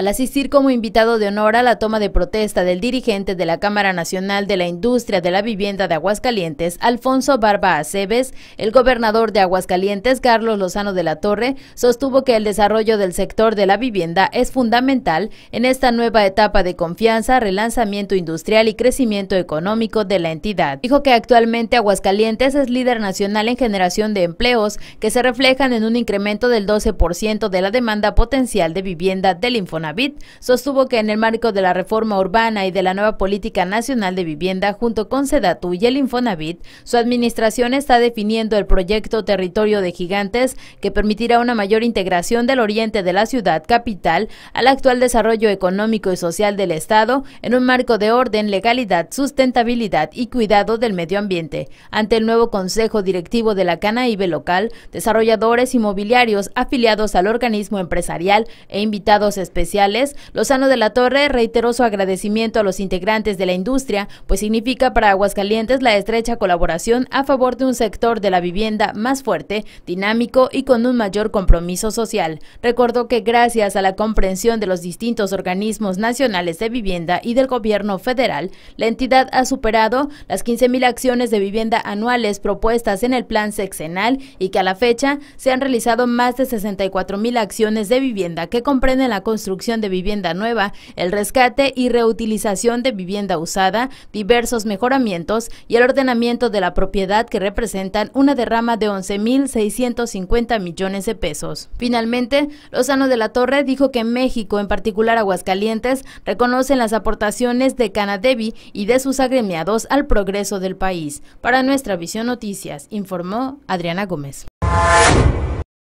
al asistir como invitado de honor a la toma de protesta del dirigente de la Cámara Nacional de la Industria de la Vivienda de Aguascalientes, Alfonso Barba Aceves, el gobernador de Aguascalientes, Carlos Lozano de la Torre, sostuvo que el desarrollo del sector de la vivienda es fundamental en esta nueva etapa de confianza, relanzamiento industrial y crecimiento económico de la entidad. Dijo que actualmente Aguascalientes es líder nacional en generación de empleos que se reflejan en un incremento del 12% de la demanda potencial de vivienda del Infonavit sostuvo que en el marco de la reforma urbana y de la nueva política nacional de vivienda, junto con Sedatu y el Infonavit, su administración está definiendo el proyecto Territorio de Gigantes, que permitirá una mayor integración del oriente de la ciudad capital al actual desarrollo económico y social del Estado en un marco de orden, legalidad, sustentabilidad y cuidado del medio ambiente. Ante el nuevo Consejo Directivo de la Canaíbe local, desarrolladores inmobiliarios afiliados al organismo empresarial e invitados especiales Lozano de la Torre reiteró su agradecimiento a los integrantes de la industria, pues significa para Aguascalientes la estrecha colaboración a favor de un sector de la vivienda más fuerte, dinámico y con un mayor compromiso social. Recordó que gracias a la comprensión de los distintos organismos nacionales de vivienda y del gobierno federal, la entidad ha superado las 15.000 acciones de vivienda anuales propuestas en el plan sexenal y que a la fecha se han realizado más de 64.000 acciones de vivienda que comprenden la construcción de vivienda nueva, el rescate y reutilización de vivienda usada, diversos mejoramientos y el ordenamiento de la propiedad que representan una derrama de 11.650 millones de pesos. Finalmente, Lozano de la Torre dijo que México, en particular Aguascalientes, reconocen las aportaciones de Canadevi y de sus agremiados al progreso del país. Para nuestra Visión Noticias, informó Adriana Gómez.